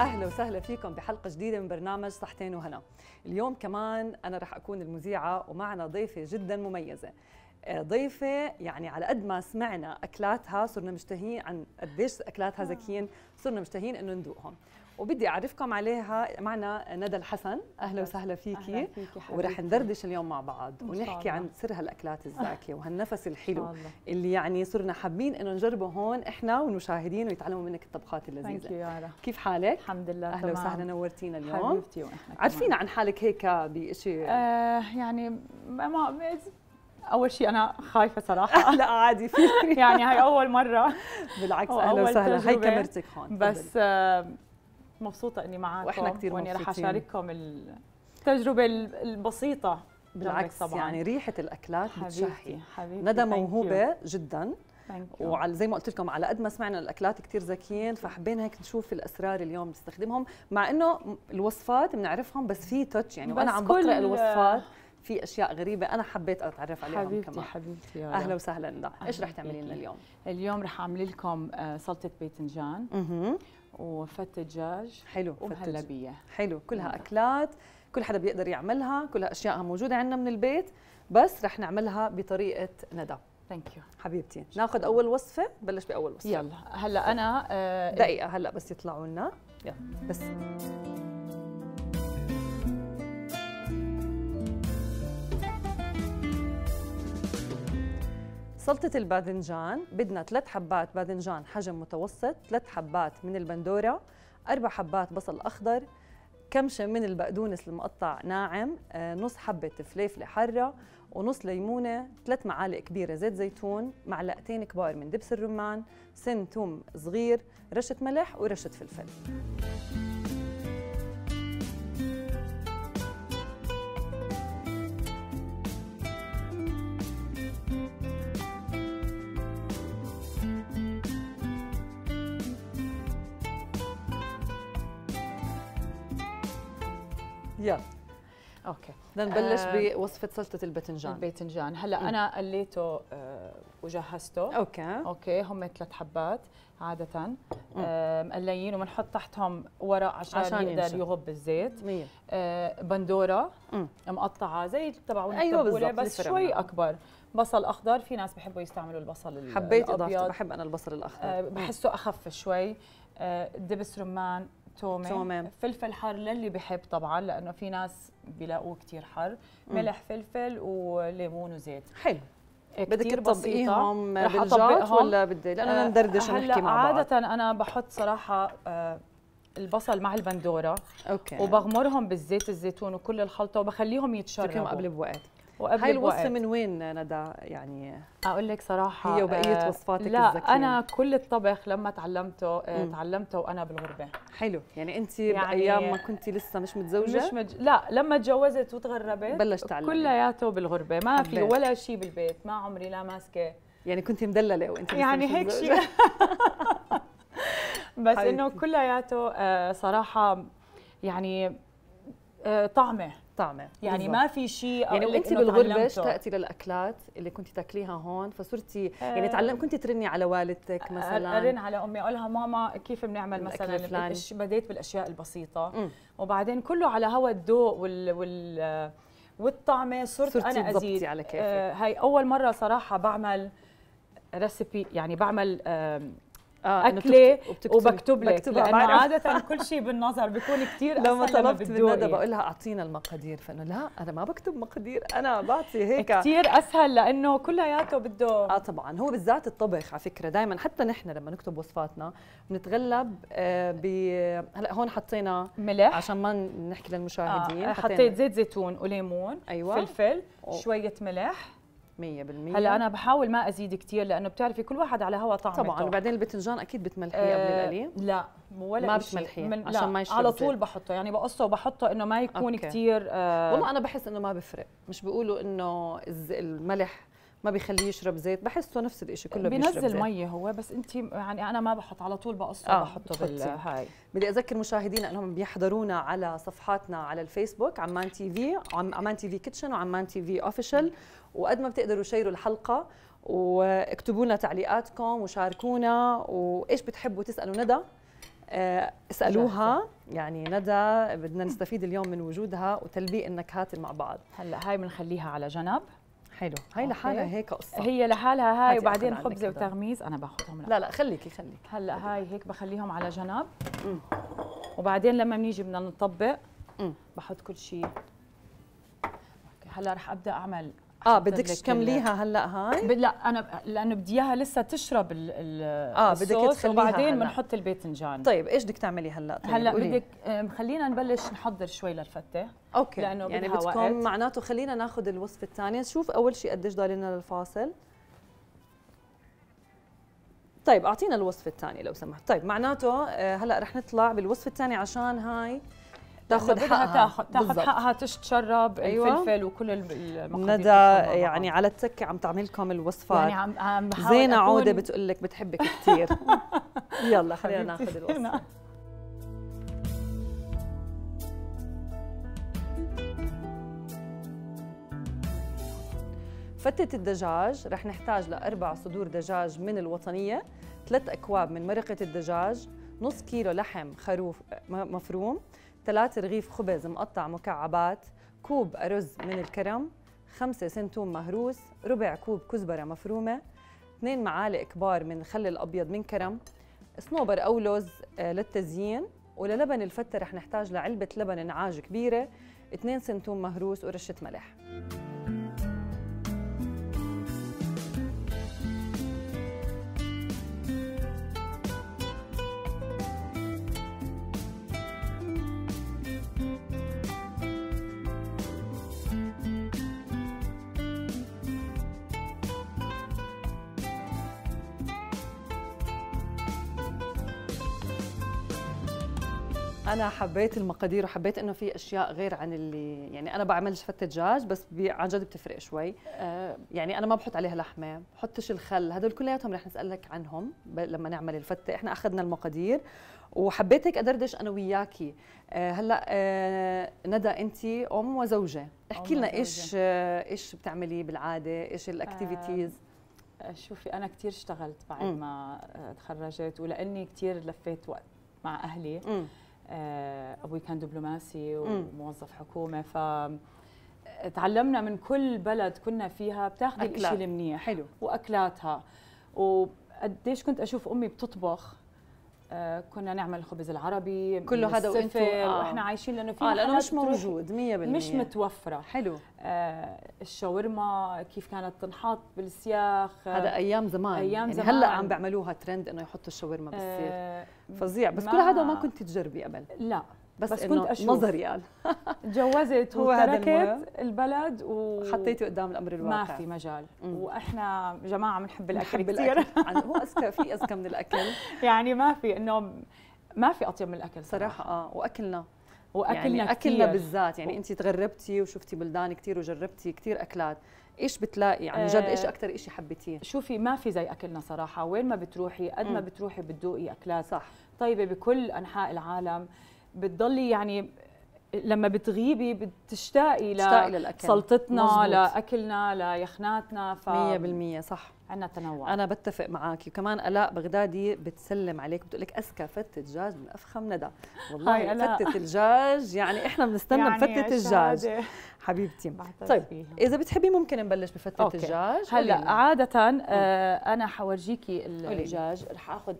اهلا وسهلا فيكم بحلقه جديده من برنامج صحتين وهنا اليوم كمان انا رح اكون المذيعه ومعنا ضيفه جدا مميزه آه، ضيفة يعني على قد ما سمعنا أكلاتها صرنا مشتهين عن قديش أكلاتها آه. زكيين صرنا مشتهين إنه ندوقهم وبدي اعرفكم عليها معنا ندى الحسن اهلا وسهلا فيكي, أهلا فيكي ورح ندردش اليوم مع بعض ونحكي عن سر هالاكلات الزاكيه وهالنفس الحلو اللي يعني صرنا حابين انه نجربه هون احنا والمشاهدين ويتعلموا منك الطبخات اللذيذه كيف حالك الحمد لله اهلا تمام. وسهلا نورتينا اليوم حبيبتي عرفينا عن حالك هيك بشيء آه يعني ما اول شيء انا خايفه صراحه لا عادي في يعني هاي اول مره بالعكس اهلا وسهلا هاي كاميرتك هون بس آه مبسوطه اني معاكم واحنا كثير مبسوطين واني رح اشارككم التجربه البسيطه بالعكس طبعا. يعني ريحه الاكلات حبيبتي بتشهي حبيبتي ندى موهوبه جدا وعلى زي ما قلت لكم على قد ما سمعنا الاكلات كثير ذكيين فحبينا هيك نشوف الاسرار اليوم نستخدمهم مع انه الوصفات بنعرفهم بس في تاتش يعني وانا عم بقرا الوصفات في اشياء غريبه انا حبيت اتعرف عليهم حبيبتي كمان حبيبتي يا اهلا وسهلا لا ايش رح تعملي لنا اليوم اليوم رح اعمل لكم آه، سلطه باذنجان وفته دجاج حلو ومهلبيه حلو كلها مم. اكلات كل حدا بيقدر يعملها كلها اشياءها موجوده عندنا من البيت بس رح نعملها بطريقه ندى ثانك يو حبيبتي ناخذ اول وصفه بلش باول وصفه يلا هلا انا آه دقيقه هلا بس يطلعوا لنا يلا بس سلطة الباذنجان بدنا ثلاث حبات باذنجان حجم متوسط ثلاث حبات من البندورة أربع حبات بصل أخضر كمشة من البقدونس المقطع ناعم آه، نص حبة فليفلة حرة ونص ليمونة ثلاث معالق كبيرة زيت زيتون معلقتين كبار من دبس الرمان سن ثوم صغير رشة ملح ورشة فلفل يلا اوكي بدنا نبلش آه بوصفه سلطه الباذنجان الباذنجان هلا انا قليته آه وجهزته اوكي اوكي هم ثلاث حبات عاده آه، مقليين وبنحط تحتهم ورق عشان, عشان يقدر ينشف. يغب الزيت آه بندوره مقطعه زي تبعون أيوة بس شوي اكبر بصل اخضر في ناس بحبوا يستعملوا البصل حبيت اضافته بحب انا البصل الاخضر آه بحسه اخف شوي آه دبس رمان تومه, تومة. فلفل حار للي بحب طبعا لانه في ناس بيلاقوه كثير حر ملح فلفل وليمون وزيت حلو إيه، بدك تطبقيهم بالجات ولا بدي لانه آه ندردش ونحكي مع بعض عاده انا بحط صراحه أه البصل مع البندوره اوكي وبغمرهم بالزيت الزيتون وكل الخلطه وبخليهم يتشربوا قبل بوقت هاي الوصفه من وين ندى يعني اقول لك صراحه هي وبقيه آه، وصفاتك لا الذكية. انا كل الطبخ لما تعلمته آه، مم. تعلمته وانا بالغربه حلو يعني انت يعني بايام ما كنت لسه مش متزوجه مش مج... لا لما تجوزت وتغربت بلشت تعلمي كلياته بالغربه ما في ولا شيء بالبيت ما عمري لا ماسكه يعني كنت مدلله وانت يعني هيك شيء بس انه كلياته آه، صراحه يعني طعمه طعمه يعني بالزبط. ما في شيء يعني وانت بالغربه اشتقتي للاكلات اللي كنت تاكليها هون فصرتي يعني أه يعني تعلم كنت ترني على والدتك آه، مثلا ارن على امي اقول لها ماما كيف بنعمل مثلا بديت بالاشياء البسيطه م. وبعدين كله على هوا الذوق وال, وال والطعمه صرت انا ازيد على كيفك. آه هاي اول مره صراحه بعمل ريسبي يعني بعمل آه اكلي وبكتب لك لانه عاده كل شيء بالنظر بيكون كثير لما طلبت من ندى بقول لها اعطينا المقادير فانه لا انا ما بكتب مقادير انا بعطي هيك كثير اسهل لانه كلياته بده اه طبعا هو بالذات الطبخ على فكره دائما حتى نحن لما نكتب وصفاتنا بنتغلب آه، ب هلا هون حطينا ملح عشان ما نحكي للمشاهدين آه حطيت زيت زيتون وليمون أيوة. فلفل أوه. شويه ملح 100% هلا انا بحاول ما ازيد كثير لانه بتعرفي كل واحد على هوا طعمه طبعا وبعدين الباذنجان اكيد بتملحيه آه، قبل أه القلي لا ولا ما بتملحيه من... عشان ما يشرب على طول بحطه يعني بقصه وبحطه انه ما يكون كثير آه والله انا بحس انه ما بفرق مش بيقولوا انه الملح ما بيخليه يشرب زيت بحسه نفس الشيء كله بينزل مي هو بس انت يعني انا ما بحط على طول بقصه آه بحطه بالهاي بدي اذكر مشاهدينا انهم بيحضرونا على صفحاتنا على الفيسبوك عمان تي في عمان تي في كيتشن وعمان تي في اوفيشال وقد ما بتقدروا شيروا الحلقه واكتبوا لنا تعليقاتكم وشاركونا وايش بتحبوا تسالوا ندى آه، اسالوها يعني ندى بدنا نستفيد اليوم من وجودها وتلبيق النكهات مع بعض هلا هي بنخليها على جنب حلو هاي لحالها هيك قصه هي لحالها هاي وبعدين خبزه وتغميز انا باخذهم لا لا خليكي خليكي هلا هاي هيك بخليهم على جنب وبعدين لما بنيجي بدنا نطبق بحط كل شيء هلا رح ابدا اعمل اه بدك تكمليها هلا هاي ب... لا انا لانه بدي اياها لسه تشرب ال ال اه بدك تخليها وبعدين بنحط الباذنجان طيب ايش بدك تعملي هلا طيب هلا بدك خلينا نبلش نحضر شوي للفته اوكي لانه يعني بدكم معناته خلينا ناخذ الوصفه الثانيه نشوف اول شيء قديش ضالنا للفاصل طيب اعطينا الوصفه الثانيه لو سمحت طيب معناته آه، هلا رح نطلع بالوصفه الثانيه عشان هاي تاخذ حقها تاخذ تاخذ حقها تشرب أيوة. الفلفل وكل المقادير ندى يعني على التكه عم تعمل لكم الوصفات يعني عم, عم بحاول زينه عوده بتقول لك بتحبك كثير يلا خلينا ناخذ الوصفه نعم. فتة الدجاج رح نحتاج لأربع صدور دجاج من الوطنية ثلاث أكواب من مرقة الدجاج نص كيلو لحم خروف مفروم 3 رغيف خبز مقطع مكعبات كوب أرز من الكرم 5 سنتوم مهروس ربع كوب كزبرة مفرومة 2 معالق كبار من الخل الأبيض من كرم صنوبر أو لوز آه، للتزيين وللبن الفتة رح نحتاج لعلبة لبن نعاج كبيرة 2 سنتوم مهروس ورشة ملح انا حبيت المقادير وحبيت انه في اشياء غير عن اللي يعني انا بعمل فتة دجاج بس عن جد بتفرق شوي آه يعني انا ما بحط عليها لحمه بحطش الخل هدول كلياتهم رح نسالك عنهم لما نعمل الفته احنا اخذنا المقادير وحبيت هيك ادردش انا وياكي آه هلا آه ندى انت ام وزوجه احكي لنا ايش ايش بتعملي بالعاده ايش الاكتيفيتيز آه، شوفي انا كثير اشتغلت بعد ما آه، تخرجت ولاني كثير لفيت وقت مع اهلي م. آه، ابوي كان دبلوماسي وموظف حكومه ف آه، تعلمنا من كل بلد كنا فيها بتاخذي الشيء المنيح حلو واكلاتها وقديش كنت اشوف امي بتطبخ آه، كنا نعمل الخبز العربي كله هذا وانتم آه. واحنا عايشين لانه في آه لانه مش موجود 100% مش متوفره حلو آه الشاورما كيف كانت تنحط بالسياخ آه، هذا ايام زمان ايام يعني زمان هلا عم بيعملوها ترند انه يحطوا الشاورما بالسياخ آه فظيع بس كل هذا ما كنت تجربي قبل لا بس, بس كنت أشوف نظري قال يعني. تجوزت وتركت البلد و قدام الامر الواقع ما في مجال مم. واحنا جماعه بنحب الاكل بنحب كثير الأكل. يعني هو اذكى في اذكى من الاكل يعني ما في انه ما في اطيب من الاكل صراحه, صراحة. اه واكلنا واكلنا يعني كتير. اكلنا بالذات يعني انت تغربتي وشفتي بلدان كثير وجربتي كثير اكلات ايش بتلاقي عن يعني جد ايش آه. اكثر شيء حبيتيه شوفي ما في زي اكلنا صراحه وين ما بتروحي قد ما بتروحي بتذوقي اكلات صح طيبه بكل انحاء العالم بتضلي يعني لما بتغيبي بتشتاقي لسلطتنا لاكلنا ليخناتنا ف 100% صح عندنا تنوع انا بتفق معك وكمان الاء بغدادي بتسلم عليك بتقول لك اسكى فتة دجاج من افخم ندى والله فتة الدجاج يعني احنا بنستنى يعني بفتة الدجاج حبيبتي طيب فيها. اذا بتحبي ممكن نبلش بفتة الدجاج هلا عادة آه انا حورجيكي الدجاج رح اخذ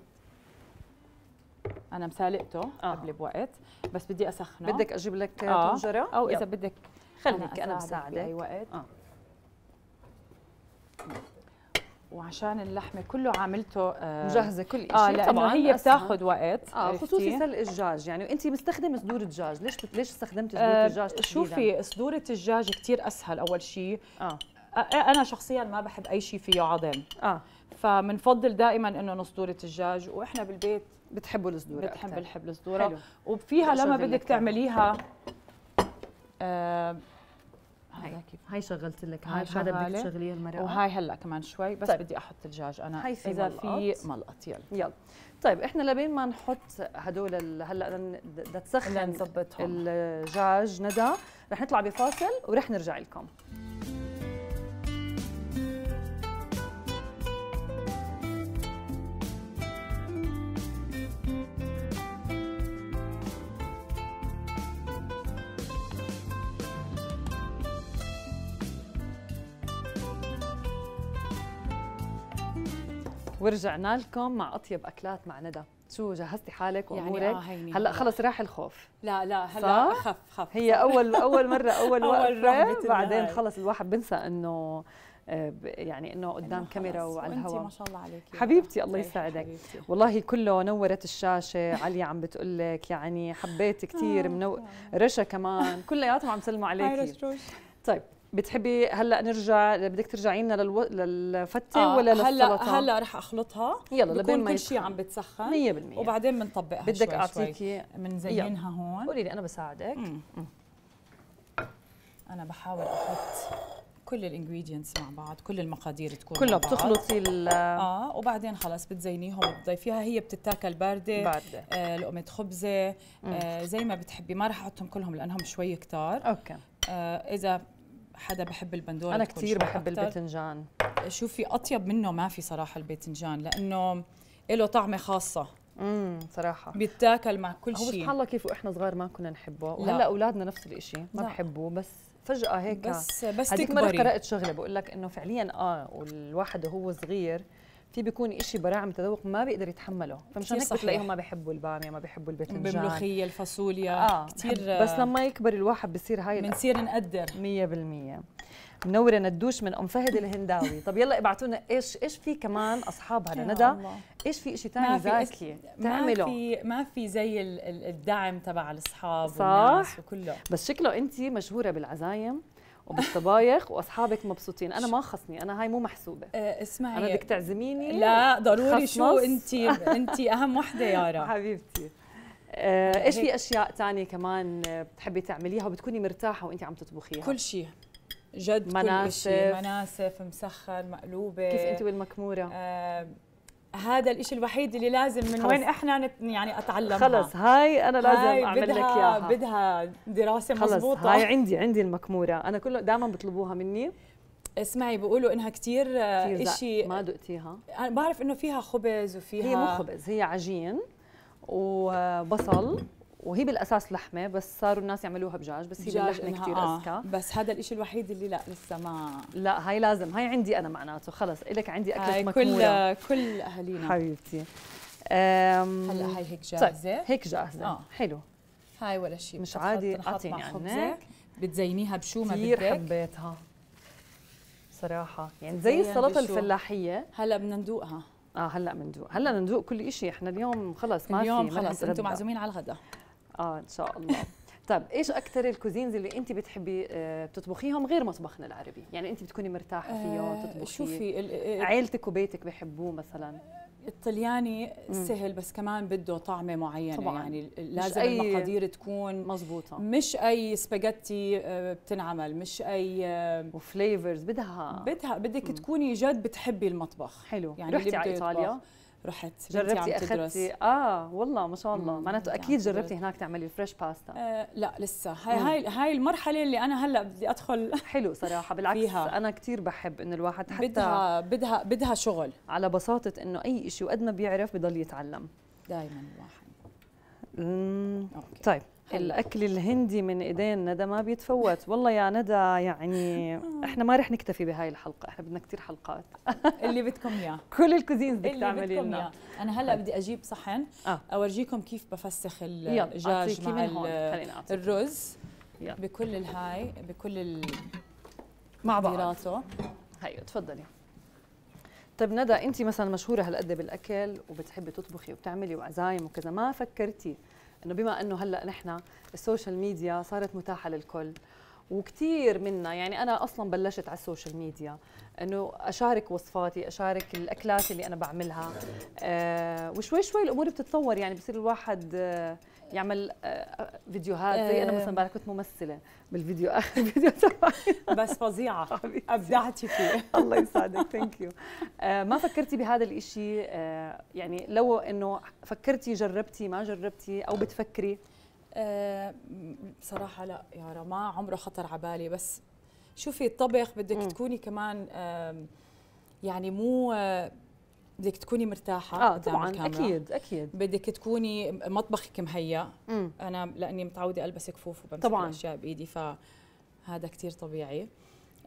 انا مسالقته آه. قبل بوقت بس بدي اسخنه بدك اجيب لك آه. طنجره او اذا بدك خليك انا بساعدك اي وقت آه. وعشان اللحمه كله عاملته آه مجهزه كل شيء آه لأنه طبعا هي بتاخذ وقت اه خصوصي سلق الدجاج يعني وانت مستخدمه صدور الدجاج ليش ليش استخدمت آه، صدور الدجاج آه شوفي صدوره الدجاج كثير اسهل اول شيء آه. انا شخصيا ما بحب اي شيء فيه عظم اه فبنفضل دائما انه نصدوره الدجاج واحنا بالبيت بتحبوا الصدوره بتحب بنحب الصدوره حلو. وفيها لما بدك تعمليها آه، هاي هاي شغلت لك هاي هذا بدك تشغليه المرقه وهاي هلا كمان شوي بس طيب. بدي احط الدجاج انا هاي في اذا في ملقط يلا يلا طيب احنا لبين ما نحط هدول هلا بدها تسخن الدجاج ندى رح نطلع بفاصل ورح نرجع لكم ورجعنا لكم مع اطيب اكلات مع ندى شو جهزتي حالك يعني وامورك يعني آه هيني هلا خلص راح الخوف لا لا هلا خف خف هي اول اول مره اول, أول بعدين خلص الواحد بنسى انه آه، يعني انه قدام كاميرا وعلى الهواء ما شاء الله عليك حبيبتي الله إيه، يساعدك حبيبتي. والله كله نورت الشاشه عليا عم بتقول لك يعني حبيت كثير آه، منو آه. رشا كمان كلياتهم عم سلموا عليكي طيب بتحبي هلا نرجع بدك ترجعي لنا للو... للفته آه ولا للسلطه هلا هلا رح اخلطها يلا ما كل شيء عم بتسخن 100% وبعدين بنطبقها بدك شوي اعطيكي بنزينها هون قولي لي انا بساعدك مم. مم. انا بحاول احط كل الانجريدينتس مع بعض كل المقادير تكون كلها بتخلطي ال اه وبعدين خلاص بتزينيهم وبتضيفيها هي بتتاكل بارده بارده آه لقمه خبزه آه زي ما بتحبي ما راح احطهم كلهم لانهم شوي كتار اوكي آه اذا حدا بحب البندوره انا كثير بحب الباذنجان شوفي اطيب منه ما في صراحه الباذنجان لانه له طعمه خاصه امم صراحه بيتاكل مع كل شيء هو سبحان الله كيف واحنا صغار ما كنا نحبه وهلا اولادنا نفس الشيء ما بحبوه بس فجاه هيك بس بس تكبري. مره قرات شغله بقول لك انه فعليا اه والواحد وهو صغير في بيكون إشي براعم تذوق ما بيقدر يتحمله فمشان هيك بتلاقيهم ما بيحبوا الباميه ما بيحبوا الباذنجان الملوخيه الفاصوليا آه كثير بس لما يكبر الواحد بصير هاي بنصير نقدر 100% منوره ندوش من ام فهد الهنداوي طب يلا ابعتوا لنا ايش ايش في كمان اصحابها لندى ايش في شيء ثاني زاكي تعمله ما في ما في زي الدعم تبع الاصحاب صح والناس وكله بس شكله انت مشهوره بالعزايم وبالطبايخ واصحابك مبسوطين انا ما خصني انا هاي مو محسوبه إيه، اسمعي انا بدك تعزميني لا ضروري شو انت انت اهم وحده يارا حبيبتي إيه، ايش في اشياء تانية كمان بتحبي تعمليها وبتكوني مرتاحه وانت عم تطبخيها كل شيء جد مناسف كل شيء مناسف مسخن مقلوبه كيف انت والمكموره آه هذا الإشي الوحيد اللي لازم من وين احنا نت... يعني اتعلمها خلص هاي انا لازم هاي اعمل لك اياها بدها دراسه خلص مزبوطة هاي عندي عندي المكموره انا كله دائما بيطلبوها مني اسمعي بيقولوا انها كثير آه، شيء ما دقتيها انا بعرف انه فيها خبز وفيها هي مو خبز هي عجين وبصل وهي بالاساس لحمه بس صاروا الناس يعملوها بجاج بس هي باللحمه كثير آه. اذكى بس هذا الشيء الوحيد اللي لا لسه ما لا هاي لازم هاي عندي انا معناته خلص الك عندي اكله هاي كل كل اهالينا حبيبتي هلا هاي هيك طيب، جاهزه طيب. هيك جاهزه آه. حلو هاي ولا شيء مش عادي اعطيني عنك بتزينيها بشو ما بدك كثير حبيتها صراحه يعني زي السلطه الفلاحيه هلا بدنا ندوقها اه هلا بندوق هلا بندوق كل شيء احنا اليوم خلص ما اليوم في اليوم خلص انتم معزومين على الغداء اه ان شاء الله طيب ايش اكثر الكوزينز اللي انت بتحبي آه، تطبخيهم غير مطبخنا العربي يعني انت بتكوني مرتاحه آه، فيه تطبخي شوفي عيلتك وبيتك بيحبوه مثلا الطلياني سهل بس كمان بده طعمه معينه طبعاً. يعني لازم أي المقادير تكون مزبوطة مش اي سباجيتي آه، بتنعمل مش اي وفليفرز بدها بدها بدك تكوني جد بتحبي المطبخ حلو يعني رحتي على ايطاليا يطبخ. رحت جربتي اخذتي اه والله ما شاء الله معناته اكيد جربتي هناك تعملي فريش باستا آه لا لسه هاي هاي هاي المرحله اللي انا هلا بدي ادخل حلو صراحه بالعكس فيها. انا كثير بحب انه الواحد حتى بدها بدها بدها شغل على بساطه انه اي شيء وقد ما بيعرف بضل يتعلم دائما الواحد أوكي. طيب الاكل الهندي من ايدين ندى ما بيتفوت والله يا ندى يعني آه. احنا ما رح نكتفي بهاي الحلقه احنا بدنا كثير حلقات اللي بدكم اياه كل الكوزينز بدك تعملي لنا انا هلا بدي اجيب صحن آه. اورجيكم كيف بفسخ الدجاج مع الرز يلا. بكل الهاي بكل ال... مع بعض هيو تفضلي طيب ندى انت مثلا مشهوره هالقد بالاكل وبتحبي تطبخي وبتعملي وعزايم وكذا ما فكرتي انه بما انه هلا نحن السوشيال ميديا صارت متاحه للكل وكثير منا يعني انا اصلا بلشت على السوشيال ميديا انه اشارك وصفاتي اشارك الاكلات اللي انا بعملها آه وشوي شوي الامور بتتطور يعني بصير الواحد آه يعمل آه، آه، فيديوهات زي انا مثلا امبارح آه. كنت ممثله بالفيديو اخر فيديو تبعي بس فظيعه ابدعتي فيه الله يسعدك ثانك يو ما فكرتي بهذا الشيء يعني لو انه فكرتي جربتي ما جربتي او بتفكري آه، بصراحه لا يارا ما عمره خطر على بالي بس شوفي الطبخ بدك تكوني كمان يعني مو آه، بدك تكوني مرتاحة اه طبعا الكاميرا. اكيد اكيد بدك تكوني مطبخك مهيأ انا لاني متعودة البس كفوف وبمسك طبعاً. الاشياء بايدي فهذا كثير طبيعي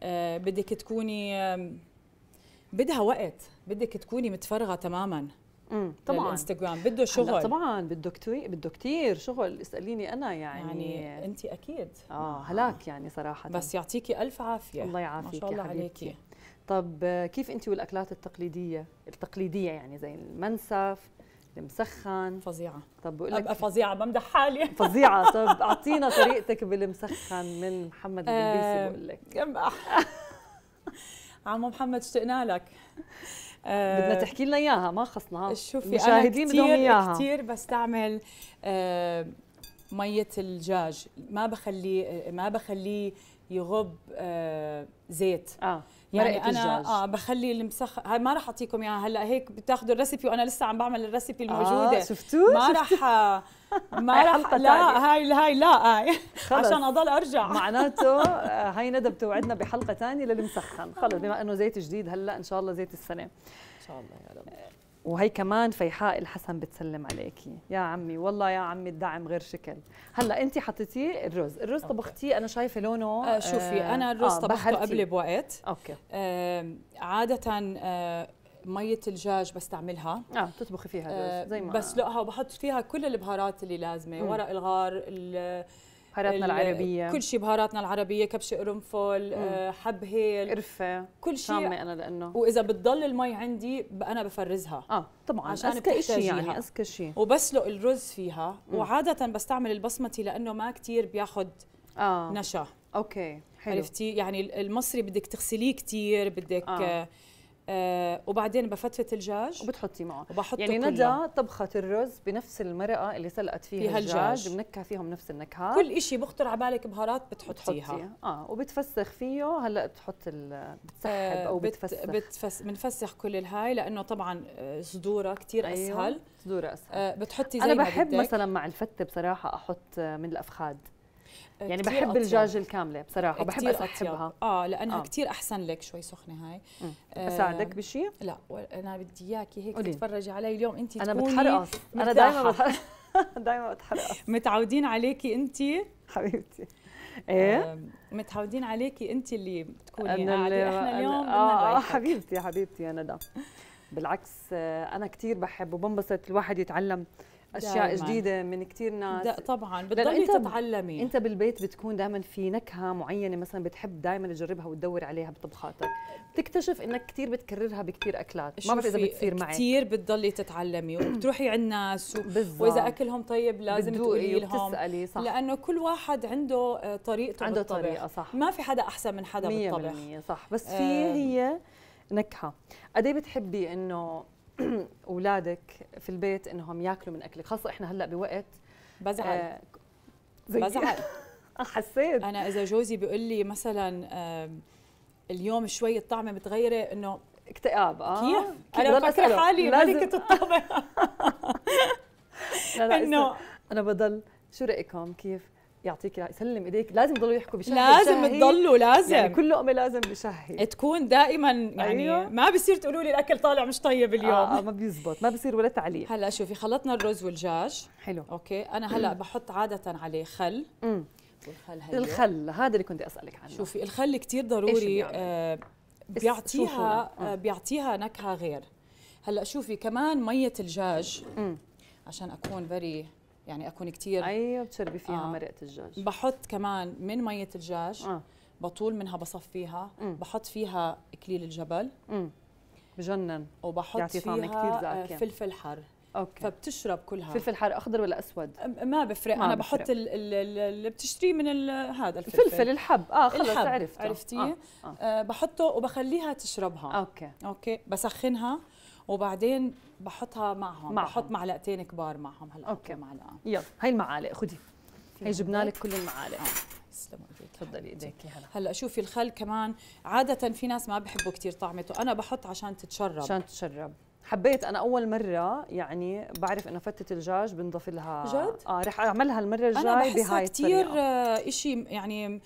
آه، بدك تكوني بدها وقت بدك تكوني متفرغه تماما امم طبعا الانستغرام بده شغل طبعا بده كثير بده كثير شغل اساليني انا يعني يعني انت اكيد اه هلاك يعني صراحه بس يعطيكي الف عافيه الله يعافيك ما شاء الله عليكي طب كيف انت والاكلات التقليديه التقليديه يعني زي المنسف المسخن فظيعه طب بقول لك فظيعه بمدح حالي فظيعه طب اعطينا طريقتك بالمسخن من محمد البلبيسي آه، بقول لك عمو محمد اشتقنا لك بدنا آه، تحكي لنا اياها ما خصناها شوفي المشاهدين بدهم اياها كثير بستعمل آه ميه الدجاج ما بخلي ما بخليه يغب آه زيت اه يعني انا الجاج. اه بخلي المسخ هاي ما راح اعطيكم اياها هلا هيك بتاخذوا الريسبي وانا لسه عم بعمل الريسبي آه، الموجوده آه شفتوا ما راح ما راح لا هاي هاي لا هاي آه، عشان اضل ارجع معناته آه، هاي ندى بتوعدنا بحلقه ثانيه للمسخن خلص بما انه زيت جديد هلا ان شاء الله زيت السنه ان شاء الله يا رب وهي كمان فيحاء الحسن بتسلم عليكي يا عمي والله يا عمي الدعم غير شكل هلا انت حطيتيه الرز الرز طبختيه انا شايفه لونه آه شوفي آه انا الرز آه طبخته قبل بوقت اوكي آه عاده آه مية الجاج بستعملها اه بتطبخي فيها الرز آه، زي ما بسلقها وبحط فيها كل البهارات اللي لازمه ورق الغار بهاراتنا العربيه كل شيء بهاراتنا العربيه كبشه قرنفل آه، حب هيل قرفه كل شيء طعمة انا لانه واذا بتضل المي عندي انا بفرزها اه طبعا عشان اذكى شيء يعني اذكى شيء وبسلق الرز فيها مم. وعاده بستعمل البصمتي لانه ما كثير بياخذ آه. نشا اوكي حلو عرفتي يعني المصري بدك تغسليه كثير بدك آه. آه، آه وبعدين بفتفت الدجاج وبتحطي معه وبحطه يعني ندى طبخت الرز بنفس المرقه اللي سلقت فيها, فيها الدجاج بنكه فيهم نفس النكهه كل شيء بخطر على بالك بهارات بتحطيها بتحطيها اه وبتفسخ فيه هلا بتحط بتسحب آه او بتفسخ بتفس بنفسخ كل الهاي لانه طبعا آه، صدورها كثير أيوه اسهل صدورها اسهل آه بتحطي زي انا بحب مثلا مع الفته بصراحه احط آه، من الافخاد يعني بحب الدجاج الكامله بصراحه بحب احبها اه لانها آه. كثير احسن لك شوي سخنه هاي آه. اساعدك بشيء لا انا بدي اياكي هيك قولي. تتفرجي علي اليوم انت انا بتحرقص انا دائما دائما بتحرقص متعودين عليكي انت حبيبتي آه، ايه متعودين عليكي انت اللي بتكوني قاعده احنا اليوم اه, آه، حبيبتي حبيبتي يا ندى بالعكس آه، انا كثير بحب وبنبسط الواحد يتعلم اشياء دايماً. جديده من كثير ناس دا طبعا بتضلي تتعلمي انت بالبيت بتكون دائما في نكهه معينه مثلا بتحب دائما تجربها وتدور عليها بطبخاتك بتكتشف انك كثير بتكررها بكثير اكلات ما بعرف اذا بتصير معك كثير بتضلي تتعلمي وبتروحي عند ناس و... واذا اكلهم طيب لازم تقولي لهم بتسالي صح لانه كل واحد عنده آه، طريقته عنده بالطبخ. طريقه صح ما في حدا احسن من حدا بالطبخ 100% صح بس في هي نكهه قد إيه بتحبي انه اولادك في البيت انهم ياكلوا من اكلك خاصه احنا هلا بوقت بزعل آه بزعل حسيت انا اذا جوزي بيقول لي مثلا آه اليوم شوي الطعمه متغيره انه اكتئاب اه كيف؟, انا بفكر حالي ملكه الطعمه لا لا انه انا بضل شو رايكم كيف يعطيك يسلم ايديك لازم يضلوا يحكوا بشهي لازم تضلوا لازم يعني كل لقمه لازم بشهي تكون دائما يعني أيوه. ما بصير تقولوا لي الاكل طالع مش طيب اليوم آه،, آه ما بيزبط ما بصير ولا تعليق هلا شوفي خلطنا الرز والجاج حلو اوكي انا هلا بحط عاده عليه خل امم الخل هذا اللي كنت اسالك عنه شوفي الخل كثير ضروري آه بيعطيها آه،, آه بيعطيها نكهه غير هلا شوفي كمان ميه الجاج عشان اكون فيري يعني اكون كثير ايوه بتشربي فيها آه مرقه الدجاج بحط كمان من ميه الدجاج آه. بطول منها بصفيها مم. بحط فيها اكليل الجبل مم. بجنن وبحط يعطي فيها كتير آه، فلفل حر اوكي فبتشرب كلها فلفل حر اخضر ولا اسود ما بفرق ما انا بفرق. بحط اللي بتشتريه من هذا الفلفل الفلفل الحب اه خلص عرفت عرفتيه آه. آه. آه. بحطه وبخليها تشربها اوكي اوكي بسخنها وبعدين بحطها معهم, معهم. بحط معلقتين كبار معهم هلا اوكي معلقه يلا هاي المعالق خدي هي جبنا لك كل المعالق تسلم آه، ايديك تفضلي ايديك هلا هلا شوفي الخل كمان عاده في ناس ما بحبوا كثير طعمته انا بحط عشان تتشرب عشان تتشرب حبيت انا اول مره يعني بعرف انه فتة الدجاج بنضف لها جد؟ اه رح اعملها المره الجايه بهاي الطريقه انا بحسها كثير آه، شيء يعني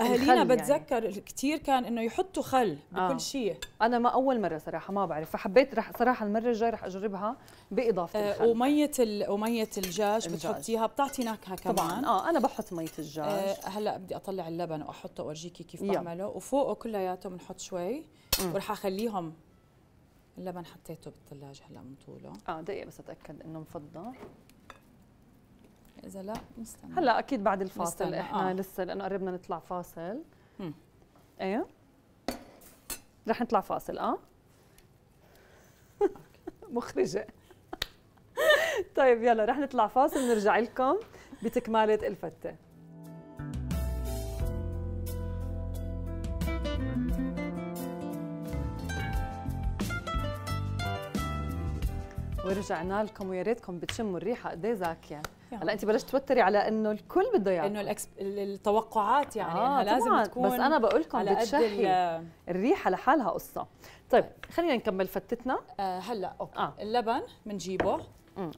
اهالينا يعني. بتذكر يعني. كثير كان انه يحطوا خل آه. بكل شيء انا ما اول مره صراحه ما بعرف فحبيت رح صراحه المره الجايه رح اجربها باضافه آه الخل وميه ال... وميه الجاج بتحطيها بتعطي نكهه كمان طبعا اه انا بحط ميه الجاج آه هلا بدي اطلع اللبن واحطه واورجيكي كيف يب. بعمله وفوقه كلياته بنحط شوي ورح اخليهم اللبن حطيته بالثلاجه هلا من طوله اه دقيقه بس اتاكد انه مفضى اذا لا بنستنى هلا اكيد بعد الفاصل احنا آه. لسه لانه قربنا نطلع فاصل مم. ايه رح نطلع فاصل اه مخرجه طيب يلا رح نطلع فاصل نرجع لكم بتكمله الفته ورجعنا لكم ويا ريتكم بتشموا الريحه قد ايه زاكيه يعني. هلا انت بلشت توتري على انه الكل بده يعرف انه الأكس... التوقعات يعني آه انها لازم تكون بس انا بقول لكم بتشهي الريحه لحالها قصه طيب،, طيب خلينا نكمل فتتنا آه هلا اوكي آه. اللبن بنجيبه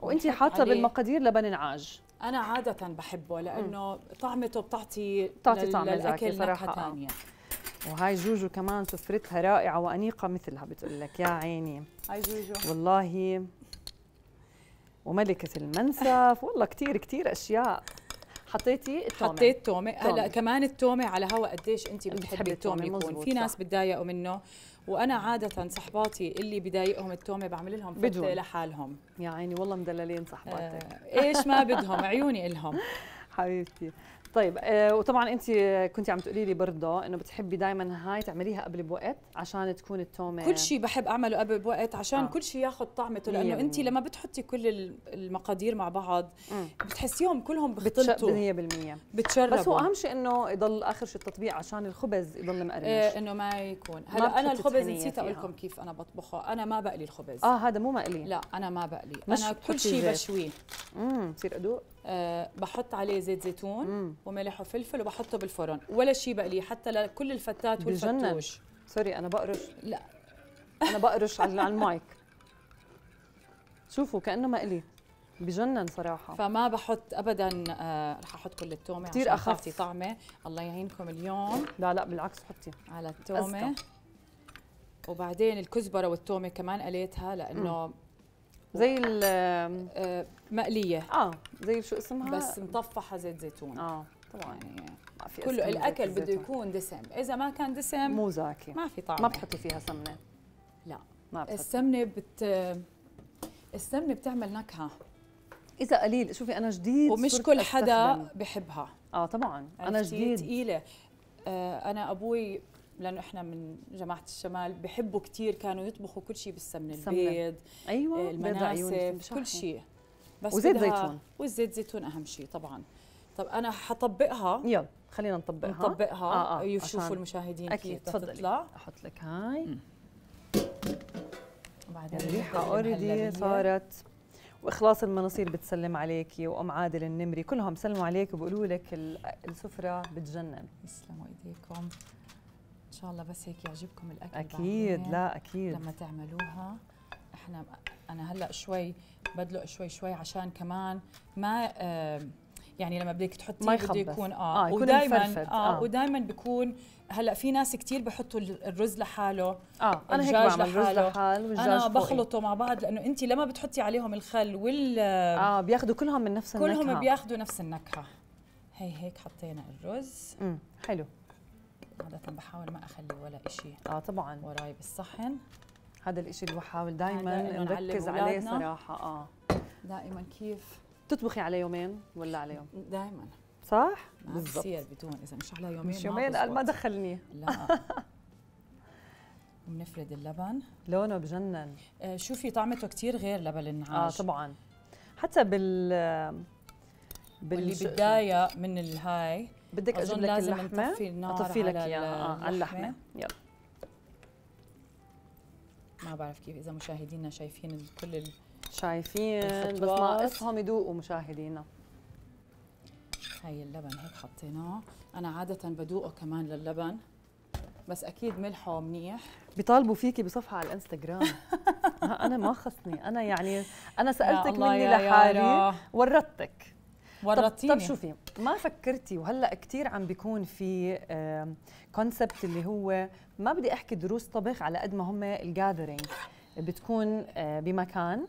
وانت حاطه بالمقادير لبن نعاج انا عاده بحبه لانه مم. طعمته بتعطي بتعطي لل... طعم للاكل صراحه آه. ثانيه آه. وهاي جوجو كمان سفرتها رائعه وانيقه مثلها بتقول لك يا عيني هاي جوجو والله وملكة المنسف والله كثير كثير أشياء حطيتي التومه حطيت تومه هلا كمان التومه على هوا قديش انت بتحبي التومه يكون في ناس بتضايقوا منه وانا عاده صحباتي اللي بضايقهم التومه بعمل لهم فتة لحالهم يا عيني والله مدللين صحباتك آه ايش ما بدهم عيوني الهم حبيبتي طيب آه، وطبعا انت كنت عم تقولي لي برضه انه بتحبي دائما هاي تعمليها قبل بوقت عشان تكون التومه كل شيء بحب اعمله قبل بوقت عشان آه. كل شيء ياخذ طعمته لانه انت لما بتحطي كل المقادير مع بعض بتحسيهم كلهم بيختلطوا 100% بتشربوا بس هو اهم شيء انه يضل اخر شيء التطبيق عشان الخبز يضل مقرمش ايه انه ما يكون هلا انا الخبز نسيت اقول لكم كيف انا بطبخه انا ما بقلي الخبز اه هذا مو مقلي لا انا ما بقلي انا كل شيء بشويه امم بصير ادوق أه بحط عليه زيت زيتون مم. وملح وفلفل وبحطه بالفرن ولا شيء بقليه حتى لكل الفتات والفتوش سوري انا بقرش لا انا بقرش على المايك شوفوا كانه مقلي بجنن صراحه فما بحط ابدا آه رح احط كل التومه كثير اخف طعمه الله يعينكم اليوم لا لا بالعكس حطي على التومه أزكى. وبعدين الكزبره والتومه كمان قليتها لانه زي ال آه، مقليه اه زي شو اسمها بس مطفحه زيت زيتون اه طبعا يعني ما في كله الاكل بده يكون دسم اذا ما كان دسم مو زاكي ما في طعم ما بتحطي فيها سمنه لا ما بتحطي. السمنه بت السمنه بتعمل نكهه اذا قليل شوفي انا جديد ومش كل حدا بحبها اه طبعا انا جديد تقيله آه انا ابوي لانه احنا من جماعه الشمال بحبوا كثير كانوا يطبخوا كل شيء بالسمنه البيض ايوه آه، المناسف كل شيء بس وزيت زيتون والزيت زيتون اهم شيء طبعا طب انا حطبقها يلا خلينا نطبقها نطبقها آه آه يشوفوا أيوة، المشاهدين اكيد كيف تطلع احط لك هاي وبعدين الريحه اوريدي صارت واخلاص المناصير بتسلم عليكي وام عادل النمري كلهم سلموا عليك وبقولوا لك السفره بتجنن يسلموا ايديكم شاء الله بس هيك يعجبكم الاكل اكيد لا اكيد لما تعملوها احنا انا هلا شوي بدلق شوي شوي عشان كمان ما يعني لما بدك تحطيه ما بده يكون اه, آه ودائما آه, اه ودائما بكون هلا في ناس كثير بحطوا الرز لحاله اه انا هيك بعمل الرز لحال والدجاج انا بخلطه مع بعض لانه انت لما بتحطي عليهم الخل وال اه بياخذوا كلهم من نفس النكهه كلهم بياخذوا نفس النكهه هي هيك حطينا الرز امم حلو عادة بحاول ما اخلي ولا شيء اه طبعا وراي بالصحن هذا الشيء اللي بحاول دائما نركز عليه صراحة اه دائما كيف تطبخي على يومين ولا على يوم؟ دائما صح؟ بالضبط بصير بدون اذا مش على يومين مش يومين قال ما دخلني لا وبنفرد اللبن لونه بجنن آه شوفي طعمته كثير غير لبن النعاج اه طبعا حتى بال آه، بال اللي بتضايق من الهاي بدك اجيب لك اللحمه اطفي لك اياها آه، على اللحمه يلا ما بعرف كيف اذا مشاهدينا شايفين كل ال... شايفين بس ناقصهم يذوقوا مشاهدينا هاي اللبن هيك حطيناه انا عاده بدوقه كمان لللبن بس اكيد ملحه منيح بيطالبوا فيكي بصفحه على الانستغرام انا ما خصني انا يعني انا سالتك مني لحالي ورطتك ورطيني طب, طب شوفي ما فكرتي وهلا كثير عم بيكون في كونسبت اللي هو ما بدي احكي دروس طبخ على قد ما هم الجاذرينج بتكون آه، بمكان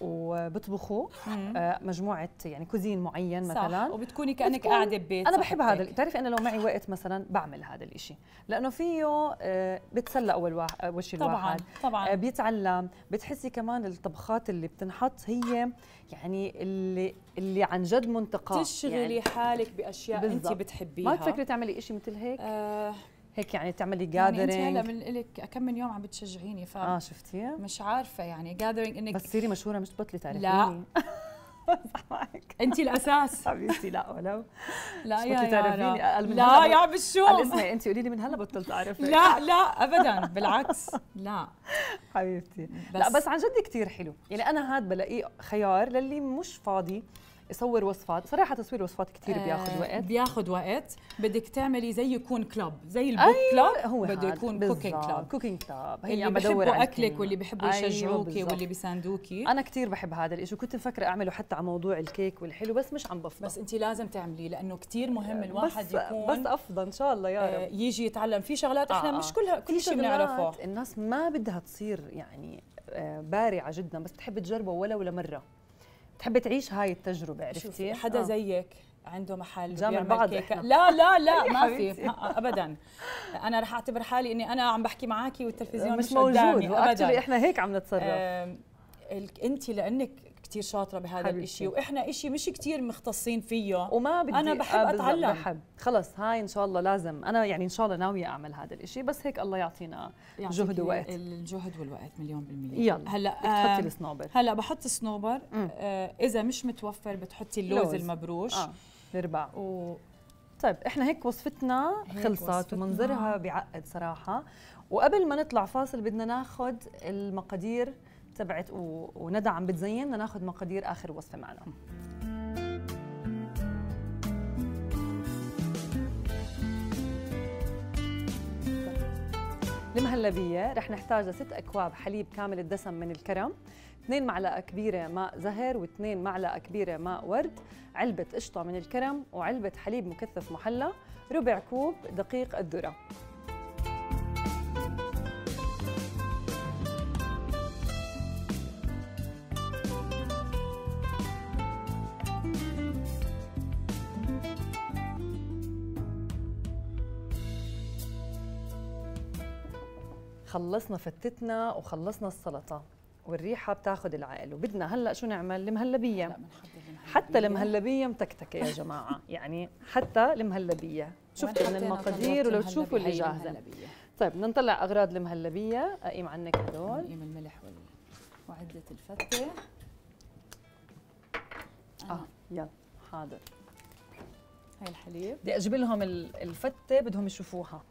وبطبخوا آه، مجموعه يعني كوزين معين صح. مثلا وبتكوني كانك بتكون قاعده ببيت انا بحب هذا بتعرفي انا لو معي وقت مثلا بعمل هذا الإشي لانه فيه آه، بتسلى اول واحد اول شيء طبعا الواحد طبعا بيتعلم بتحسي كمان الطبخات اللي بتنحط هي يعني اللي اللي عن جد منتقاه تشغلي يعني حالك باشياء بالزبط. انت بتحبيها ما تفكري تعملي شيء مثل هيك آه هيك يعني تعملي جاذرينج يعني انت هلا من لك كم من يوم عم بتشجعيني ف اه شفتي مش عارفه يعني جاذرينج انك بس تصيري مشهوره مش بطلي تعرفيني لا انت الاساس حبيبتي لا ولو لا يا تعرفيني اقل من لا يا شو اسمعي انت قولي لي من هلا بطلت اعرفك لا لا ابدا بالعكس لا حبيبتي بس لا بس عن جد كثير حلو يعني انا هاد بلاقيه خيار للي مش فاضي يصور وصفات صراحه تصوير وصفات كثير بياخذ آه، وقت بياخذ وقت بدك تعملي زي يكون كلوب زي البوك أيوة، كلوب هو بده يكون كوكينج كلوب كوكينج كلوب هي اللي بحبوا اكلك واللي بحبوا أيوة واللي بيساندوكي انا كثير بحب هذا الشيء وكنت مفكره اعمله حتى على موضوع الكيك والحلو بس مش عم بفضل بس انت لازم تعمليه لانه كثير مهم الواحد بس يكون بس افضل ان شاء الله يا آه، رب يجي يتعلم في شغلات احنا آه. مش كلها كل شيء بنعرفه الناس ما بدها تصير يعني آه، بارعه جدا بس بتحب تجربه ولو لمره تحبي تعيش هاي التجربه عرفتي آه. حدا آه. زيك عنده محل جامع بعض لا لا لا ما في آه، ابدا انا رح اعتبر حالي اني انا عم بحكي معك والتلفزيون مش, مش موجود ابدا احنا هيك عم نتصرف انت لانك كثير شاطره بهذا الشيء واحنا شيء مش كثير مختصين فيه وما بدي انا بحب اتعلم بحب خلص هاي ان شاء الله لازم انا يعني ان شاء الله ناويه اعمل هذا الشيء بس هيك الله يعطينا يعني جهد ووقت الجهد والوقت مليون بالمية يلا هلا بتحطي السنوبر هلا بحط السنوبر آه اذا مش متوفر بتحطي اللوز المبروش المبروش اه ربع و... طيب احنا هيك وصفتنا هيك خلصت وصفتنا. ومنظرها بيعقد صراحه وقبل ما نطلع فاصل بدنا ناخذ المقادير تبعت وندى عم بتزين بدنا ناخذ مقادير اخر وصفه معنا المهلبية رح نحتاج لست أكواب حليب كامل الدسم من الكرم 2 معلقة كبيرة ماء زهر و2 معلقة كبيرة ماء ورد علبة قشطة من الكرم وعلبة حليب مكثف محلى ربع كوب دقيق الذرة خلصنا فتتنا وخلصنا السلطه والريحه بتاخذ العقل وبدنا هلا شو نعمل المهلبيه حتى المهلبيه متكتكه يا جماعه يعني حتى المهلبيه شفتوا من المقادير ولو تشوفوا اللي جاهزه طيب بدنا نطلع اغراض المهلبيه اقيم عنك هدول اقيم الملح وال... وعدله الفته آه،, اه يلا حاضر هاي الحليب بدي اجيب لهم الفته بدهم يشوفوها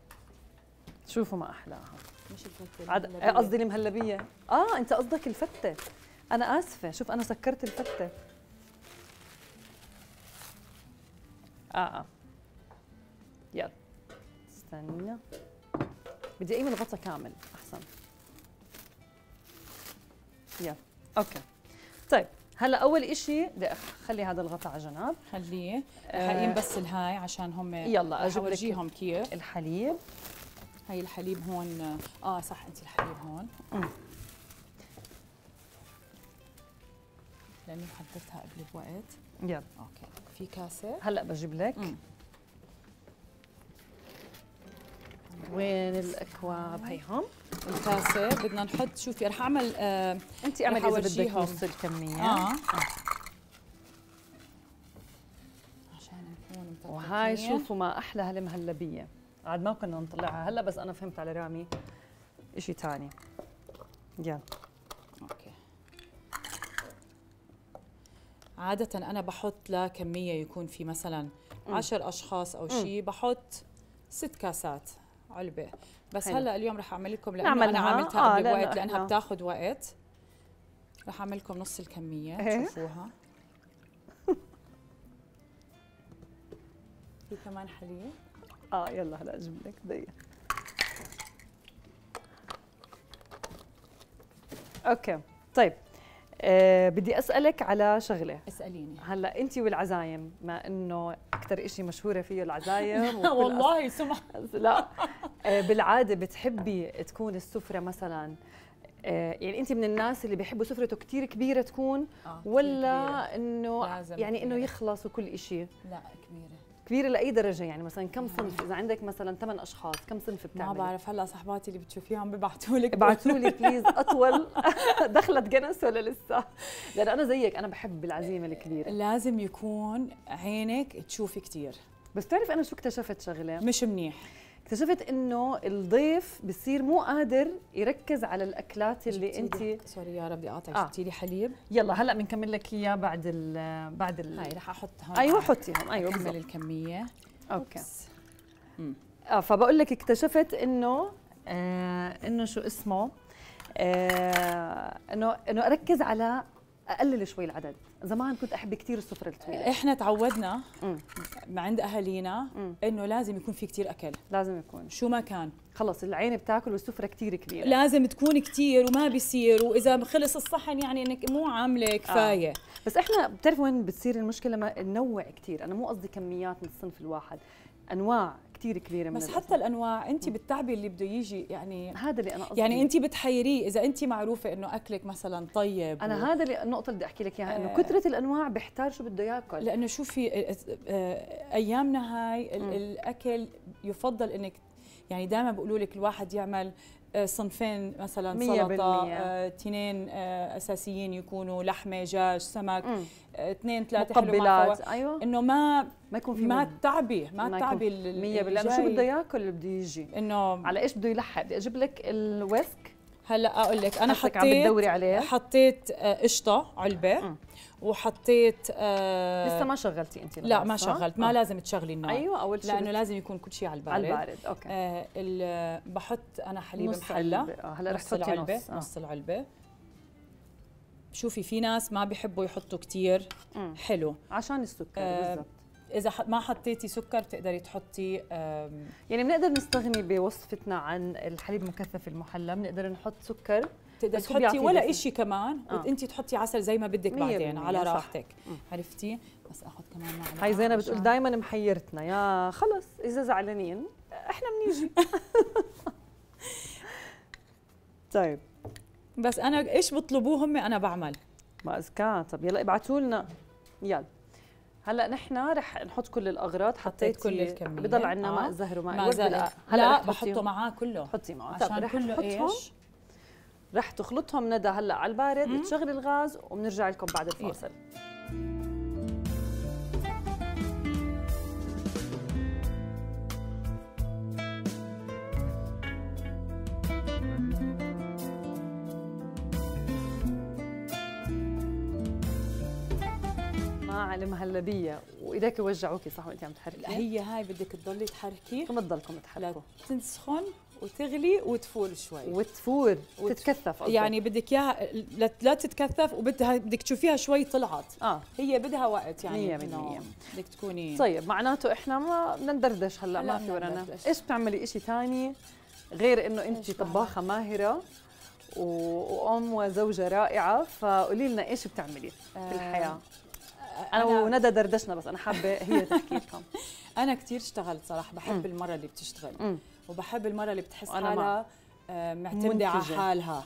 شوفوا ما احلاها مش الفته إيه، قصدي المهلبيه اه انت قصدك الفته انا اسفه شوف انا سكرت الفته اه اه يلا استنى بدي اقيم الغطا كامل احسن يلا اوكي طيب هلا اول إشي بدي اخلي هذا الغطاء على جنب خليه خليهم آه. بس الهاي عشان هم يلا اورجيهم كيف الحليب هاي الحليب هون اه صح انت الحليب هون لاني حضرتها قبل بوقت يلا اوكي في كاسه هلا بجيب لك مم. وين الاكواب هيهم الكاسه بدنا نحط شوفي رح اعمل آه انت اعملي اذا بدك نص الكميه اه, آه. عشان نكون وهاي شوفوا ما احلى هالمهلبيه عاد ما كنا نطلعها هلا بس انا فهمت على رامي شيء ثاني يلا اوكي عادة أنا بحط لكمية يكون في مثلا عشر أشخاص أو شيء بحط ست كاسات علبة بس هلا اليوم رح أعمل لكم لأنه نعملها. أنا عملتها آه، قبل آه وقت لأنها, لأنها بتاخذ وقت رح أعمل لكم نص الكمية تشوفوها إيه. في كمان حليب اه يلا هلا اجيب لك دقيقه اوكي طيب أه بدي اسالك على شغله اساليني هلا انت والعزايم ما انه اكثر شيء مشهوره فيه العزايم والله سمح لا أه بالعاده بتحبي تكون السفره مثلا أه يعني انت من الناس اللي بيحبوا سفرته كثير كبيره تكون آه ولا انه يعني انه يخلص وكل شيء لا كبيره كبيره لاي درجه يعني مثلا كم نعم. صنف اذا عندك مثلا ثمان اشخاص كم صنف بتعمل ما بعرف هلا صاحباتي اللي بتشوفيهم عم ببعثوا لك ابعثوا لي بليز اطول دخلت جنس ولا لسه لان انا زيك انا بحب العزيمه الكبيره لازم يكون عينك تشوفي كثير بس تعرف انا شو اكتشفت شغله مش منيح اكتشفت انه الضيف بصير مو قادر يركز على الاكلات اللي انت سوري يا ربي قاطع آه. لي حليب يلا هلا بنكمل لك اياه بعد ال بعد ال هاي رح احط هون ايوه حطيهم ايوه بكمل الكميه اوكي اه فبقول لك اكتشفت انه آه انه شو اسمه آه انه انه اركز على اقلل شوي العدد زمان كنت احب كثير السفره الطويله احنا تعودنا عند اهالينا انه لازم يكون في كثير اكل لازم يكون شو ما كان خلص العين بتاكل والسفره كثير كبيره لازم تكون كثير وما بيصير واذا خلص الصحن يعني انك مو عامله كفايه آه. بس احنا بتعرف وين بتصير المشكله لما ننوع كثير انا مو قصدي كميات من الصنف الواحد انواع كثير كبيره من بس حتى حتى الانواع انت بتتعبي اللي بده يجي يعني هذا اللي انا قصدي يعني انت بتحيريه اذا انت معروفه انه اكلك مثلا طيب انا و... هذا اللي النقطه اللي بدي احكي لك اياها يعني انه آه. كثره الانواع بيحتار شو بده ياكل لانه شوفي آه، آه، ايامنا هاي الاكل يفضل انك يعني دائما بيقولوا لك الواحد يعمل صنفين مثلا سلطه آه، اثنين آه، اساسيين يكونوا لحمه دجاج سمك آه، اثنين ثلاثه مقبلات ايوه انه ما ما يكون في ما تعبي ما تعبي 100% لانه شو بده ياكل اللي بده يجي انه على ايش بده يلحق بدي اجيب لك الويسك هلا اقول لك انا حطيت عم بتدوري عليه حطيت قشطه علبه وحطيت آه لسه ما شغلتي انت لا ما شغلت ما أوه. لازم تشغلي النار ايوه اول شيء لانه لازم يكون كل شيء على البارد على البارد اوكي آه بحط انا حليب محلى آه، هلا رح تحطي العلبه نص, آه. نص العلبه شوفي في ناس ما بيحبوا يحطوا كثير حلو عشان السكر آه بالضبط اذا ما حطيتي سكر بتقدري تحطي يعني بنقدر نستغني بوصفتنا عن الحليب المكثف المحلى بنقدر نحط سكر تقدر بس ولا شيء كمان آه. انت تحطي عسل زي ما بدك بعدين على راحتك عرفتي بس احط كمان معلقه هاي زينب بتقول دائما محيرتنا يا خلص اذا زعلانين احنا بنيجي طيب بس انا ايش بطلبوه هم انا بعمل ما اذكى طب يلا ابعتوا لنا يلا هلا نحن رح نحط كل الاغراض حطيت كل الكميه بضل عندنا آه. ماء زهر وماء زهر هلا لا بحطه معاه كله حطي معاه عشان طب رح نحطهم إيش؟ رح تخلطهم ندى هلا على البارد تشغلي الغاز وبنرجع لكم بعد إيه. الفاصل على مهلبيه وايديك وجعوكي صح وانت عم تحركي هي هاي بدك تضلي تحركي ثم تضلكم تحركوا تنسخن وتغلي وتفور شوي وتفور تتكثف أصلاً. يعني بدك اياها لا تتكثف وبدها بدك تشوفيها شوي طلعت اه هي بدها وقت يعني 100% بدك تكوني طيب معناته احنا ما بدنا ندردش هلا ما في ورانا ايش بتعملي شيء ثاني غير انه انت طباخه ماهره وام وزوجه رائعه فقولي لنا ايش بتعملي آه في الحياه انا, أنا وندى دردشنا بس انا حابه هي تحكي لكم انا كثير اشتغلت صراحه بحب المره اللي بتشتغل وبحب المره اللي بتحس حالها آه، معتمدة على حالها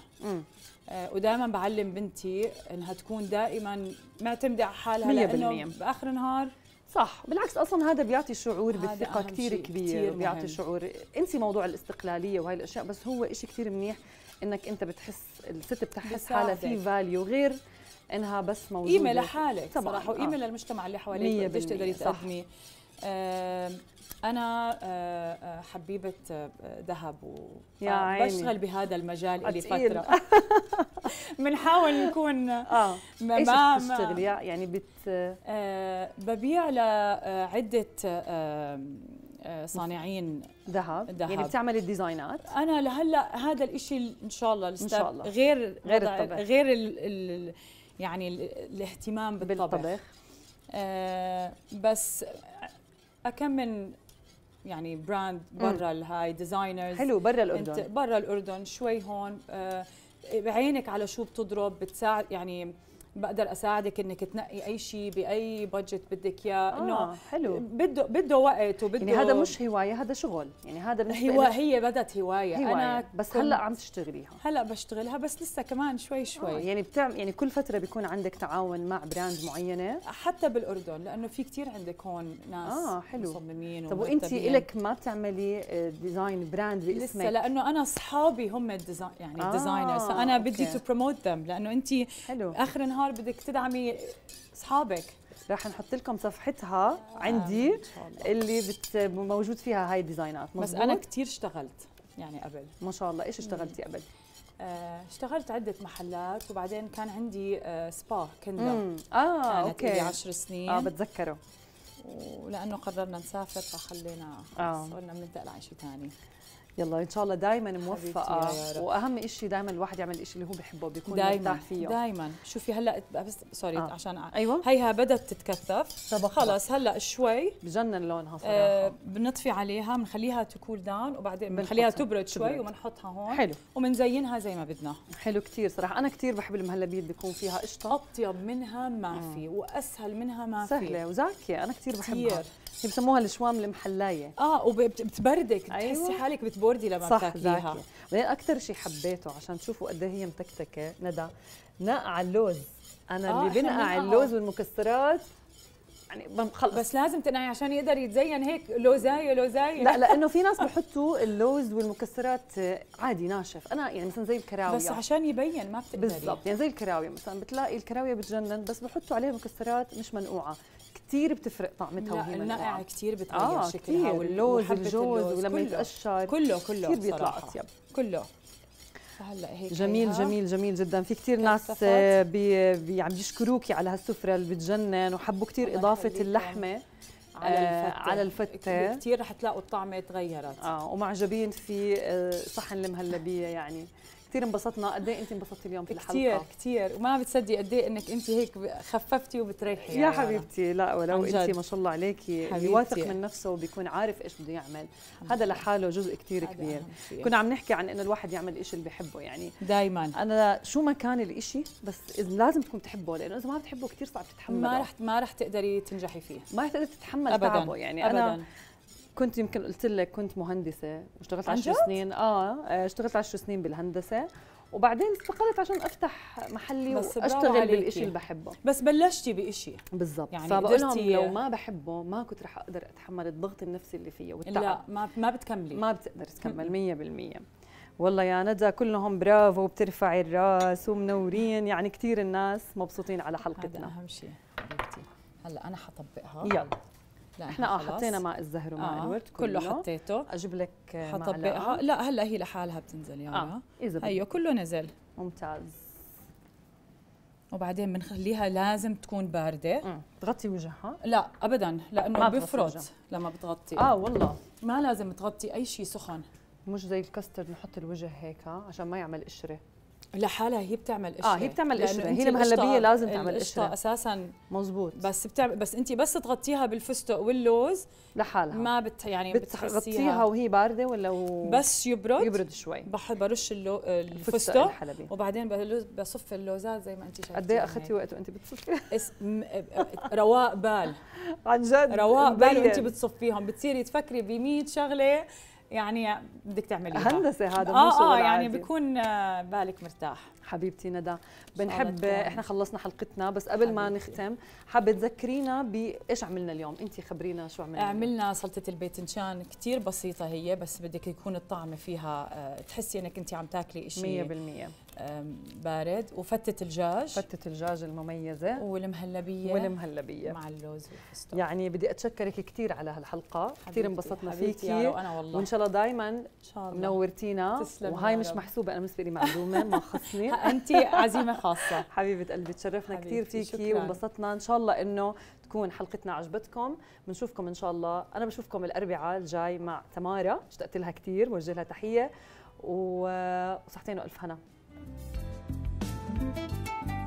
آه، ودائما بعلم بنتي انها تكون دائما معتمده على حالها لانه باخر النهار صح بالعكس اصلا هذا بيعطي شعور بالثقه كثير كبير كتير بيعطي مهم. شعور انسي موضوع الاستقلاليه وهي الاشياء بس هو شيء كثير منيح انك انت بتحس الست بتحس حالها في فاليو غير انها بس موجوده قيمه لحالك صراحه وقيمه آه. للمجتمع اللي حواليك قديش تقدري تقدمي صح. آه، أنا آه، آه، حبيبة ذهب وبشتغل بهذا المجال اللي فترة بنحاول نكون آه. ما ما بتشتغلي يعني بت ببيع لعدة صانعين ذهب يعني ذهب يعني بتعملي الديزاينات انا لهلا هذا الشيء ان شاء الله ان شاء الله غير غير الطبخ غير ال يعني الاهتمام بالطبخ, بالطبخ. آه بس كم من يعني براند برا الهاي ديزاينرز حلو برا الاردن برا الاردن شوي هون آه، بعينك على شو بتضرب بتساعد يعني بقدر اساعدك انك تنقي اي شيء باي بادجت بدك اياه آه انه حلو بده بده وقت وبده يعني هذا مش هوايه هذا شغل يعني هذا بالنسبه هو هي بدت هوايه, هواية. انا بس هلا عم تشتغليها هلا بشتغلها بس لسه كمان شوي آه، شوي آه يعني بتعمل يعني كل فتره بيكون عندك تعاون مع براند معينه حتى بالاردن لانه في كثير عندك هون ناس اه حلو مصممين طب وانت الك ما بتعملي ديزاين آه، براند باسمك لسه لانه انا اصحابي هم الديزاين يعني آه الديزاينرز فانا بدي تو بروموت ذم لانه انت اخر نهار النهار بدك تدعمي اصحابك راح نحط لكم صفحتها آه. عندي اللي بت موجود فيها هاي الديزاينات بس انا كثير اشتغلت يعني قبل ما شاء الله ايش اشتغلتي قبل آه، اشتغلت عدة محلات وبعدين كان عندي آه، سبا كندا اه كانت اوكي لي 10 سنين اه بتذكره ولانه قررنا نسافر فخلينا آه. صرنا بنبدا على شيء ثاني يلا ان شاء الله دائما موفقه واهم شيء دائما الواحد يعمل الشيء اللي هو بحبه بيكون دايماً مرتاح فيه دايما شوفي هلا بس سوري آه. عشان ايوه هيها بدت تتكثف طب خلص هلا شوي بجنن لونها آه، صراحه آه بنطفي عليها بنخليها تكول داون وبعدين بنخليها تبرد شوي وبنحطها هون حلو وبنزينها زي ما بدنا حلو كثير صراحه انا كثير بحب المهلبيه اللي بيكون فيها قشطه اطيب منها ما في واسهل منها ما في سهله وزاكيه انا كثير بحبها هي بسموها الشوام المحلايه اه وبتبردك أيوة. بتحسي حالك بتبردي لما صح بتاكليها بعدين اكثر شيء حبيته عشان تشوفوا قد إيه هي متكتكه ندى نقع اللوز انا آه اللي بنقع اللوز والمكسرات يعني بنخلص بس لازم تنقعي عشان يقدر يتزين هيك لوزايه لوزايه لا لانه في ناس بحطوا اللوز والمكسرات آه، عادي ناشف انا يعني مثلا زي الكراويه بس عشان يبين ما بتقدري بالضبط يعني زي الكراويه مثلا بتلاقي الكراويه بتجنن بس بحطوا عليها مكسرات مش منقوعه كثير بتفرق طعمتها وهي النقع كثير بتغير آه شكلها واللوز الجوز ولما يتقشر كله كله كثير بيطلع اطيب كله هلا هيك جميل جميل جميل جدا في كثير ناس آه، بي بي عم بيشكروكي على هالسفره اللي بتجنن وحبوا كثير اضافه اللحمه على آه، الفتة على الفتة كثير رح تلاقوا الطعمة تغيرت اه ومعجبين في آه، صحن المهلبية يعني كثير انبسطنا قد ايه انت انبسطتي اليوم في الحلقه كثير كثير وما بتصدقي قد ايه انك انت هيك خففتي وبتريحي يا يا حبيبتي لا ولو انت ما شاء الله عليكي واثق من نفسه وبيكون عارف ايش بده يعمل هذا لحاله جزء كثير كبير كنا عم نحكي عن انه الواحد يعمل الشيء اللي بحبه يعني دائما انا شو ما كان الشيء بس لازم تكون بتحبه لانه اذا ما بتحبه كثير صعب تتحمله ما رح ما رح تقدري تنجحي فيه ما رح تقدري تتحمل أبداً. تعبه يعني أبداً. انا كنت يمكن قلت لك كنت مهندسه واشتغلت 10 سنين اه, آه، اشتغلت 10 سنين بالهندسه وبعدين استقلت عشان افتح محلي واشتغل بالشيء اللي بحبه بس بلشتي بشيء بالضبط يعني فبقولهم لهم لو ما بحبه ما كنت رح اقدر اتحمل الضغط النفسي اللي فيه والتعب لا ما ما بتكملي ما بتقدر تكمل 100% والله يا ندى كلهم برافو وبترفعي الراس ومنورين يعني كثير الناس مبسوطين على حلقتنا هذا اهم شيء حبيبتي هلا انا حطبقها يلا احنا اه حطينا ماء الزهر وماء آه الورد كله, كله حطيته اجيب لك حطبقها لا هلا هي لحالها بتنزل يارا آه. اذا ايوه كله نزل ممتاز وبعدين بنخليها لازم تكون بارده مم. بتغطي وجهها لا ابدا لانه بفرط لما بتغطي اه والله ما لازم تغطي اي شيء سخن مش زي الكاستر نحط الوجه هيك آه، عشان ما يعمل قشره لحالها هي بتعمل قشره اه هي بتعمل قشره هي المهلبيه لازم تعمل قشره اساسا مزبوط بس بتعمل بس انت بس تغطيها بالفستق واللوز لحالها ما بت يعني بتغطيها وهي بارده ولا و... بس يبرد يبرد شوي برش اللو... الفستق الحلبي وبعدين بصف اللوزات زي ما انت شايفه قد ايه اخذتي وقت وانت بتصفي اسم... رواق بال عن جد رواق بال وانت بتصفيهم بتصيري تفكري ب 100 شغله يعني بدك تعمليها هندسه هذا مو آه, آه يعني بيكون آه، بالك مرتاح حبيبتي ندى بنحب احنا خلصنا حلقتنا بس قبل ما نختم حابه تذكرينا بايش عملنا اليوم انت خبرينا شو عملنا عملنا سلطه الباذنجان كثير بسيطه هي بس بدك يكون الطعم فيها آه، تحسي انك انت عم تاكلي شيء 100% بارد وفتة الجاج فتة الجاج المميزة والمهلبية والمهلبية مع اللوز والفستق يعني بدي اتشكرك كثير على هالحلقة كثير انبسطنا فيكي وان شاء الله دايما ان شاء الله منورتينا وهاي مش محسوبة انا بالنسبة لي معلومة ما خصني انت عزيمه خاصه حبيبه قلبي تشرفنا كثير فيكي وانبسطنا ان شاء الله انه تكون حلقتنا عجبتكم بنشوفكم ان شاء الله انا بشوفكم الاربعاء الجاي مع تمارا اشتقت لها كثير بوجه لها تحيه وصحتين والف هنا